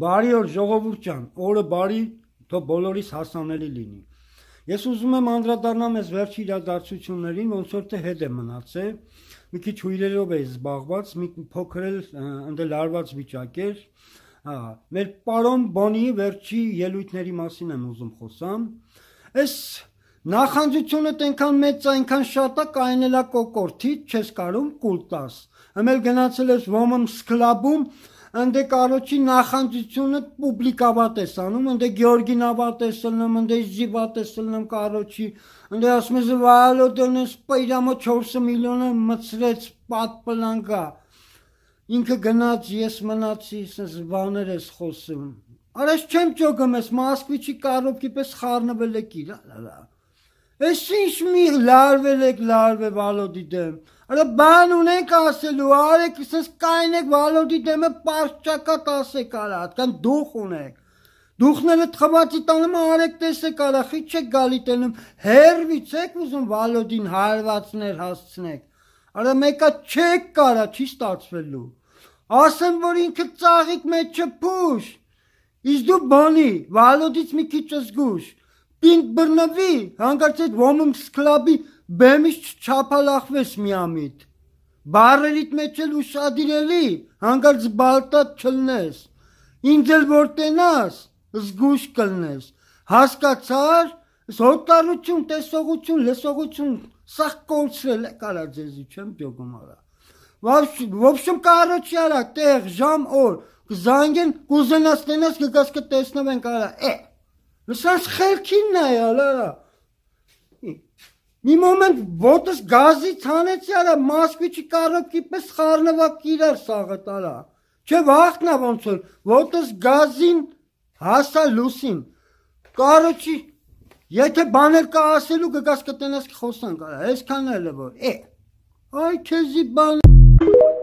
Բարի օր ժողովուրդ ջան, օրը բարի, թող բոլորիս հասանելի լինի։ Ես ուզում եմ անդրադառնալ այս վերջի իրադարձություններին, ոնց որ թե հետ է մնացել։ Մի քիչ հույրերով է զբաղված, մի փոքր էլ ընդ լարված վիճակ էր։ Հա, մեր պարոն Բոնի վերջի ելույթների մասին եմ ուզում խոսամ։ Այս նախանձությունը այնքան մեծ, այնքան շատ է, կայնելա կոկորտի, չես կարում կուլ տաս։ Ըմել գնացել ես ոմում սկլաբում, ընդ կարոջի նախանձությունը պուբլիկավատես անում, ընդ Գեորգինավատես ելնում, ընդ Զիվատես ելնում կարոջի, ընդ ասում ես վալո դնես պայրամո 4 միլիոնը մծրեց պատպլանգա։ Ինքը գնաց, ես մնացի, ես բաներ ես խոսում։ Արած չեմ ճոգում ես, Մոսկվիչի կարոբկի պես խառնվել եք իր։ Լա լա լա Էս ինչ մի լարվել եք, լարվել վալոդի դեմ։ Արա բան ունենք ասելու, արեք սս կայնեք վալոդի դեմը պարճակատ ասեք արա, հատկան դուխ ունեք։ Դուխները թխվածի տանում արեք տեսեք արա, խիչ եք գալի տենում, հերվից եք ուզում վալոդին հարվածներ հասցնեք։ Արա մեկա չեք կարա, չի ստացվելու։ Ասեմ, որ ինքը ծաղիկ մեջ չփուշ։ Իսկ դու բանի, վալոդից մի քիչ զգուշ։ Պինդ բռնվի, հանկարծ այդ Women's Club-ի բեմից չափալախվես միամիտ։ Բարերիդ մեջ էլ ուսադիրելի, հանկարծ բալտատ չլնես։ Ինձ էլ որ տենաս, զգուշ կլնես։ Հասկացար, զոտարություն, տեսողություն, լսողություն, սա կորցրել է կարա ձեզի, չեմ բյոգում արա։ В общем, короче, արա, տեղ, ժամ, օր, կզանգեն, կուզենաս տենաս, կգաս կտեսնվենք արա։ Է, լսած խելքին նայալ, արա։ Մի մոմենտ ոտս գազի ցանեցի արա, մասկվիչի կարոպկի պես խառնվա իրար սաղը տարա։ Չէ վախտնա ոնց որ ոտս գազին հասա լուսին։ Կարոչի Եթե բաներ կա ասելու կգաս կտնես կխոսանք, արա, այսքան էլ է որ։ Է։ Այ քեզի բան